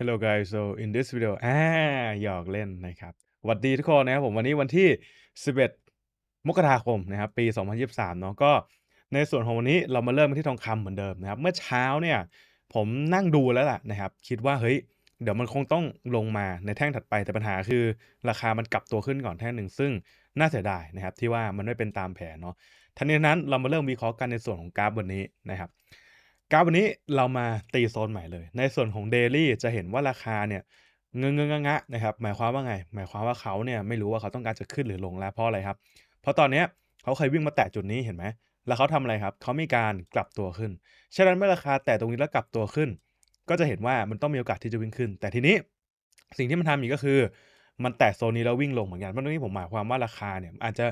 Hello guys so in this video อ่า หยอกเล่นนะครับสวัสดีทุกคนนะครับผม วันนี้วันที่ 11 มกราคมนะครับ ปี 2023 เนาะ ก็ในส่วนของวันนี้ เรามาเริ่มที่ทองคำเหมือนเดิมนะครับ เมื่อเช้าเนี่ย ผมนั่งดูแล้วล่ะนะครับ คิดว่า เฮ้ย เดี๋ยวมันคงต้องลงมาในแท่งถัดไป แต่ปัญหาคือ ราคามันกลับตัวขึ้นก่อนแท่งหนึ่ง ซึ่งน่าเสียดายนะครับ ที่ว่ามันไม่เป็นตามแผนเนาะ ทันทนีนั้น เรามาเริ่มวิเคราะห์กันในส่วนของกราฟวันนี้นะครับกราฟวันนี้เรามาตีโซนใหม่เลยในส่วนของเดลี่จะเห็นว่าราคาเนี่ยเงงเงงงะนะครับหมายความว่าไง หมายความว่าเขาเนี่ยไม่รู้ว่าเขาต้องการจะขึ้นหรือลงแล้วเพราะอะไรครับเพราะตอนนี้เขาเคยวิ่งมาแตะจุดนี้เห็นไหม แล้วเขาทำอะไรครับ เขามีการกลับตัวขึ้นฉะนั้นเมื่อราคาแตะตรงนี้แล้วกลับตัวขึ้น ก็จะเห็นว่ามันต้องมีโอกาสที่จะวิ่งขึ้น แต่ทีนี้สิ่งที่มันทำอีกก็คือมันแตะโซนนี้แล้ววิ่งลงเหมือนกันเพราะตรงนี้ผมหมายความว่าราคาเนี่ย อาจจะ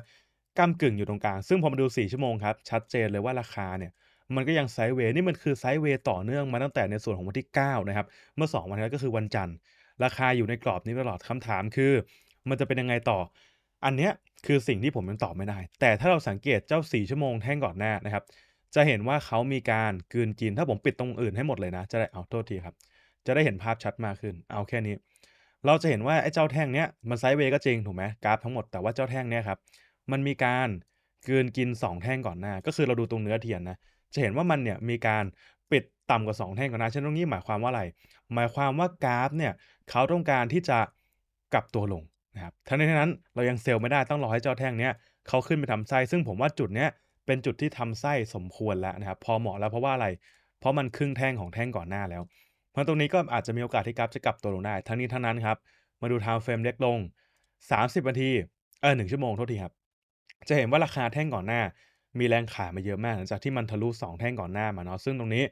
ก้ากึ่งอยู่ตรงกลางซึ่งพอมาดู 4 ชั่วโมงครับชัดเจนเลยว่าราคาเนี่ยมันก็ยังไซด์เวย์นี่มันคือไซด์เวย์ต่อเนื่องมาตั้งแต่ในส่วนของวันที่ 9 นะครับ เมื่อ 2 วันแล้วก็คือวันจันทร์ราคาอยู่ในกรอบนี้ตลอดคำถามคือ มันจะเป็นยังไงต่ออันเนี้ยคือสิ่งที่ผมยังตอบไม่ได้ แต่ถ้าเราสังเกตเจ้า 4 ชั่วโมงแท่งก่อนหน้านะครับ จะเห็นว่าเขามีการกืนกินถ้าผมปิดตรงอื่นให้หมดเลยนะจะได้เอาโทษทีครับจะได้เห็นภาพชัดมากขึ้นเอาแค่นี้ เราจะเห็นว่าไอ้เจ้าแท่งเนี้ยมันไซด์เวย์ก็จริงถูกไหมกราฟทั้งหมดแต่ว่าเจ้าแท่งเนี้ยครับมันมีการกืนกิน 2 แท่งก่อนหน้า ก็คือเราดูตรงเนื้อเทียนนะจะเห็นว่ามันเนี่ยมีการปิดต่ำกว่า2แท่งก่อนนะเช่นตรงนี้หมายความว่าอะไรหมายความว่ากราฟเนี่ยเขาต้องการที่จะกลับตัวลงนะครับทั้งนี้ทั้งนั้นเรายังเซลล์ไม่ได้ต้องรอให้เจ้าแท่งเนี้ยเขาขึ้นไปทำไส้ ซึ่งผมว่าจุดเนี้ยเป็นจุดที่ทำไส้สมควรแล้วนะครับพอเหมาะแล้วเพราะว่าอะไร เพราะมันครึ่งแท่งของแท่งก่อนหน้าแล้วเพราะตรงนี้ก็อาจจะมีโอกาสที่กราฟจะกลับตัวลงได้ทั้งนี้ทั้งนั้นครับมาดูทา์เฟรมเล็กลง 30นาทีเออหนึ่งชั่วโมงโทษทีครับจะเห็นว่าราคาแท่งก่อนหน้ามีแรงขายมาเยอะมากหลังจากที่มันทะลุ2แท่งก่อนหน้ามาเนาะซึ่งตรงนี้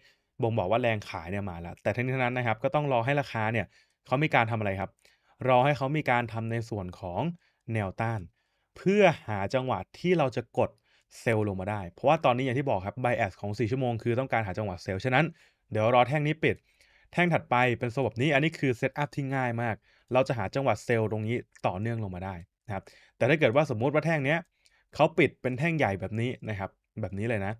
บ่งบอกว่าแรงขายเนี่ยมาแล้วแต่ทั้งนี้ทั้งนั้นนะครับก็ต้องรอให้ราคาเนี่ยเขามีการทำอะไรครับ รอให้เขามีการทำในส่วนของแนวต้าน เพื่อหาจังหวะที่เราจะกดเซลล์ลงมาได้ เพราะว่าตอนนี้อย่างที่บอกครับไบแอสของ 4 ชั่วโมงคือต้องการหาจังหวะเซลล์ฉะนั้นเดี๋ยวรอแท่งนี้ปิด แท่งถัดไปเป็นโซบบนี้อันนี้คือเซตอัพที่ง่ายมาก เราจะหาจังหวะเซลล์ตรงนี้ต่อเนื่องลงมาได้นะครับแต่ถ้าเกิดว่าสมมุติว่าแท่งเนี้ยเขาปิดเป็นแท่งใหญ่แบบนี้นะครับแบบนี้เลยนะ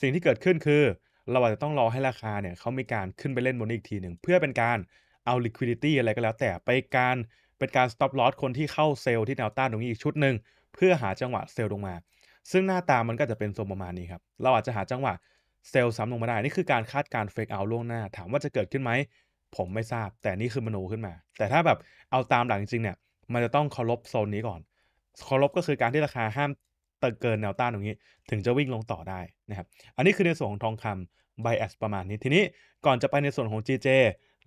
สิ่งที่เกิดขึ้นคือเราอาจจะต้องรอให้ราคาเนี่ยเขามีการขึ้นไปเล่นบนนี้อีกทีหนึ่งเพื่อเป็นการเอา liquidity อะไรก็แล้ว แต่ไปการเป็นการ stop loss คนที่เข้าเซลล์ที่แนวต้านตรงนี้อีกชุดหนึ่งเพื่อหาจังหวะเซลล์ลงมา ซึ่งหน้าตามันก็จะเป็นทรงประมาณนี้ครับ เราอาจจะหาจังหวะเซลล์ซ้ำลงมาได้นี่คือการคาดการเฟ e เอาล่วงหน้าถามว่าจะเกิดขึ้นไหมผมไม่ทราบแต่นี่คือมโนขึ้นมา แต่ถ้าแบบเอาตามหลังจริงเนี่ยมันจะต้องเคารพโซนนี้ก่อนเคารพก็คือการที่ราคาห้ามตเกินแนวต้านตรงนี้ ถึงจะวิ่งลงต่อได้นะครับอันนี้คือในส่วนของทองคำไบแอสประมาณนี้ ทีนี้ก่อนจะไปในส่วนของ GJ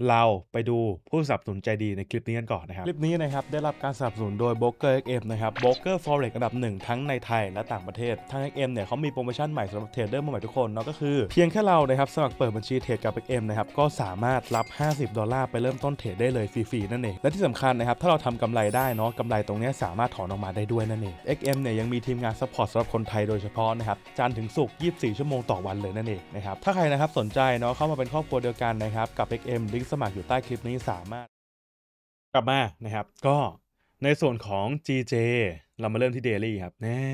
เราไปดูผู้สนับสนุนใจดีในคลิปนี้กันก่อนนะครับ คลิปนี้นะครับ ได้รับการสนับสนุนโดย b r o k e r XM นะครับ b r o k e r Forex อันดับหนึ่งทั้งในไทยและต่างประเทศทาง XM เนี่ยเขามีโปรโมชั่นใหม่สำหรับเทรดเดอร์ใหม่ทุกคนเนาะก็คือ เพียงแค่เรานะครับ สมัครเปิดบัญชีเทรดกับ XM นะครับ ก็สามารถรับ 50 ดอลลาร์ไปเริ่มต้นเทรดได้เลยฟรีๆนั่นเองและที่สำคัญนะครับถ้าเราทำกำไรได้เนาะกำไรตรงนี้สามารถถอนออกมาได้ด้วยนั่นเอง XM เนี่ยยังมีทีมงานซัพพอร์ตสำหรับคนไทยโดยเฉพาะนะครับจันถึงศุกร์24 ชั่วโมงต่อวันเลยนั่นเองนะครับถ้าใครนะครับสนใจเนาะเข้ามาเป็นครอบครัวเดียวกันนะครับกับ XM ลิงสมัครอยู่ใต้คลิปนี้สามารถ กลับมานะครับ ก็ในส่วนของ GJ เรามาเริ่มที่ Daily ครับแน่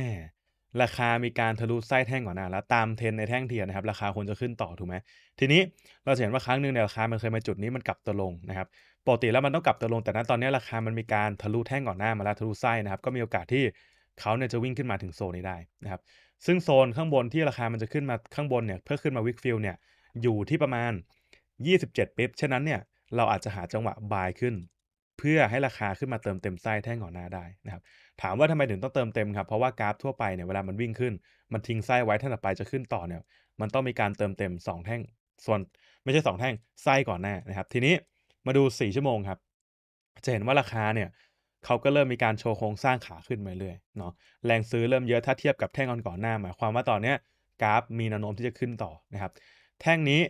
ราคามีการทะลุไส้แท่งก่อนหน้า แล้วตามเทรนในแท่งเทียนนะครับราคาควรจะขึ้นต่อถูกไหมทีนี้เราเห็นว่าครั้งหนึ่งในราคามันเคยมาจุดนี้มันกลับตัวลงนะครับปกติแล้วมันต้องกลับตัวลง แต่ณตอนนี้ราคามันมีการทะลุแท่งก่อนหน้ามาแล้วทะลุไส้นะครับ ก็มีโอกาสที่เขาเนี่ยจะวิ่งขึ้นมาถึงโซนนี้ได้นะครับซึ่งโซนข้างบนที่ราคามันจะขึ้นมาข้างบนเนี่ย เพื่อขึ้นมาวิกฟิลเนี่ยอยู่ที่ประมาณ27ปิ๊บฉะนั้นเนี่ยเราอาจจะหาจังหวะบายขึ้น เพื่อให้ราคาขึ้นมาเติมเต็มไส้แท่งหอหน้าได้นะครับ ถามว่าทำไม ถึง ต้อง เติมเต็มครับ เพราะว่ากราฟทั่วไปเนี่ยเวลามันวิ่งขึ้น มันทิ้งไส้ไว้ถ้าต่อไปจะขึ้นต่อเนี่ย มันต้องมีการเติมเต็ม2แท่งส่วน ไม่ใช่2แท่งไส้ก่อนหน้านะครับ ทีนี้มาดู4ชั่วโมงครับจะเห็นว่าราคาเนี่ยเขาก็เริ่มมีการโชว์โครงสร้างขาขึ้นมาเรื่อยเนาะแรงซื้อเริ่มเยอะถ้าเทียบกับแท่งก่อนหน้าหมายความว่าตอนเนี้ยกราฟมีแนวโน้มที่จะขึ้นต่อนะครับ แท่งนี้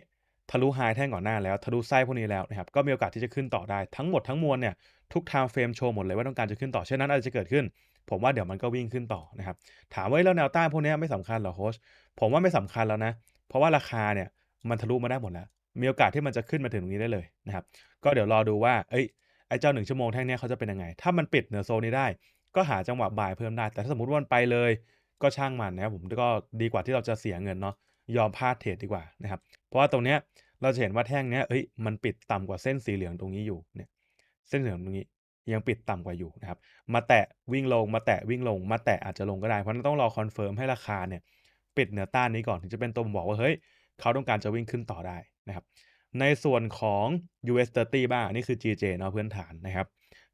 ทะลุไฮแท่งก่อนหน้าแล้ว ทะลุไส้พวกนี้แล้วนะครับก็มีโอกาสที่จะขึ้นต่อได้ ทั้งหมดทั้งมวลเนี่ยทุกไทม์เฟรมโชว์หมดเลยว่าต้องการจะขึ้นต่อเช่นนั้นอะไรจะเกิดขึ้น ผมว่าเดี๋ยวมันก็วิ่งขึ้นต่อนะครับถามว่าแล้วแนวต้านพวกนี้ไม่สำคัญหรอโค้ชผมว่าไม่สำคัญแล้วนะ เพราะว่าราคาเนี่ยมันทะลุมาได้หมดแล้วมีโอกาสที่มันจะขึ้นมาถึงตรงนี้ได้เลยนะครับก็เดี๋ยวรอดูว่าเอ้ยไอ้เจ้าหนึ่งชั่วโมงแท่งนี้เขาจะเป็นยังไงถ้ามันปิดเหนือโซนนี้ได้ ก็หาจังหวะบ่ายเพิ่มได้ แต่ถ้าสมมติว่ามันไปเลยก็ช่างมันนะครับผมก็ดีกว่าที่เราจะเสียเงินเนาะยอมพลาดเทรดดีกว่านะครับ เพราะว่าตรงเนี้ยเราจะเห็นว่าแท่งเนี้ยเอ้ย มันปิดต่ำกว่าเส้นสีเหลืองตรงนี้อยู่ เนี่ย เส้นเหลืองตรงนี้ ยังปิดต่ำกว่าอยู่นะครับ มาแตะวิ่งลงมาแตะวิ่งลงมาแตะอาจจะลงก็ได้ เพราะนั้นต้องรอคอนเฟิร์มให้ราคาเนี่ยปิดเหนือต้านนี้ก่อนถึงจะเป็นตัวบอกว่า เฮ้ย เขาต้องการจะวิ่งขึ้นต่อได้นะครับ ในส่วนของ US 30บ้างนี่คือ GJ เนาะพื้นฐานนะครับ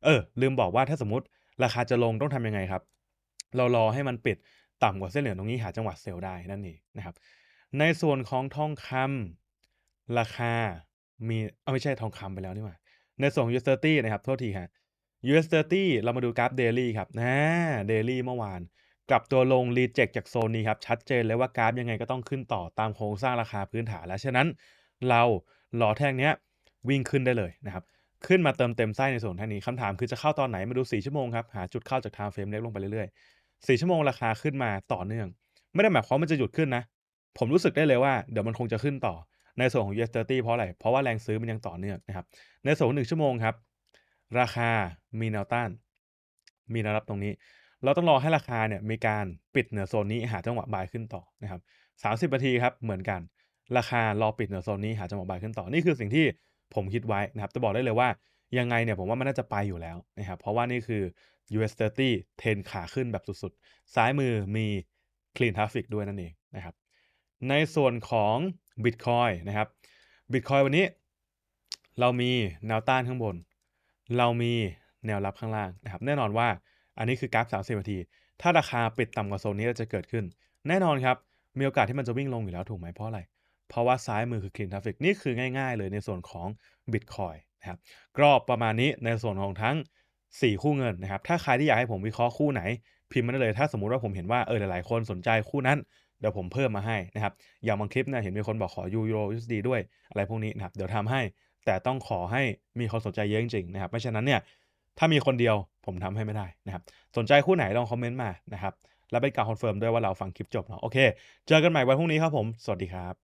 เออ ลืมบอกว่าถ้าสมมติราคาจะลงต้องทำยังไงครับ เรารอให้มันปิดต่ำกว่าเส้นเหลืองตรงนี้หาจังหวะเซลล์ได้นั่นเองนะครับในส่วนของทองคำราคา มีเออไม่ใช่ทองคำไปแล้วนี่หว่า ในส่วน USD นะครับ โทษทีฮะ u s สเรามาดูกราฟ Daily ครับ นะ เดลี่เมื่อวานกลับตัวลงรีเจ็คจากโซนนี้ครับ ชัดเจนเลยว่ากราฟยังไงก็ต้องขึ้นต่อตามโครงสร้างราคาพื้นฐาน แล้วฉะนั้นเราหล่อแท่งเนี้ยวิ่งขึ้นได้เลยนะครับ ขึ้นมาเติมเต็มไส้ในส่วนท่านี้คำถามคือจะเข้าตอนไหน มาดู4ชั่วโมงครับ หาจุดเข้าจากไทม์เฟรมเล็กลงไปเรื่อยๆ4ชั่วโมงราคาขึ้นมาต่อเนื่อง ไม่ได้หมายความว่ามันจะหยุดขึ้นนะผมรู้สึกได้เลยว่า เดี๋ยวมันคงจะขึ้นต่อในส่วนของ US 30เพราะอะไร เพราะว่าแรงซื้อมันยังต่อเนื่องนะครับ ในส่วนหนึ่งชั่วโมงครับ ราคามีแนวต้าน มีแนวรับตรงนี้ เราต้องรอให้ราคาเนี่ยมีการปิดเหนือโซนนี้หาจังหวะบายขึ้นต่อนะครับ30นาทีครับเหมือนกัน ราคารอปิดเหนือโซนนี้ หาจังหวะบายขึ้นต่อนี่คือสิ่งที่ผมคิดไว้นะครับ จะบอกได้เลยว่ายังไงเนี่ยผมว่ามันน่าจะไปอยู่แล้วนะครับเพราะว่านี่คือ US 30ทนขาขึ้นแบบสุด ๆ ซ้ายมือมี clean traffic ด้วยนั่นเองนะครับในส่วนของ Bitcoin นะครับ Bitcoin วันนี้ เรามีแนวต้านข้างบน เรามีแนวรับข้างล่างนะครับแน่นอนว่าอันนี้คือกราฟ30นาที ถ้าราคาปิดต่ำกว่าโซนนี้จะเกิดขึ้น แน่นอนครับ มีโอกาสที่มันจะวิ่งลงอยู่แล้วถูกไหมเพราะอะไร เพราะว่าซ้ายมือคือ clean traffic นี่คือง่ายๆเลยในส่วนของ Bitcoin นะครับกรอบประมาณนี้ในส่วนของทั้ง 4 คู่เงินนะครับ ถ้าใครที่อยากให้ผมวิเคราะห์คู่ไหนพิมพ์มาได้เลยถ้าสมมุติว่าผมเห็นว่าเออหลายๆคนสนใจคู่นั้นเดี๋ยวผมเพิ่มมาให้นะครับ อย่างบางคลิปเนี่ยเห็นมีคนบอกขอยูโร USD ด้วยอะไรพวกนี้นะครับ เดี๋ยวทำให้แต่ต้องขอให้มีคนสนใจเยอะจริงๆนะครับไม่เช่นั้นเนี่ยถ้ามีคนเดียวผมทำให้ไม่ได้นะครับ สนใจคู่ไหนลองคอมเมนต์มานะครับ แล้วเป็นการคอนเฟิร์มด้วยว่าเราฟังคลิปจบเนาะโอเค เจอกันใหม่วันพรุ่งนี้ครับผม สวัสดีครับ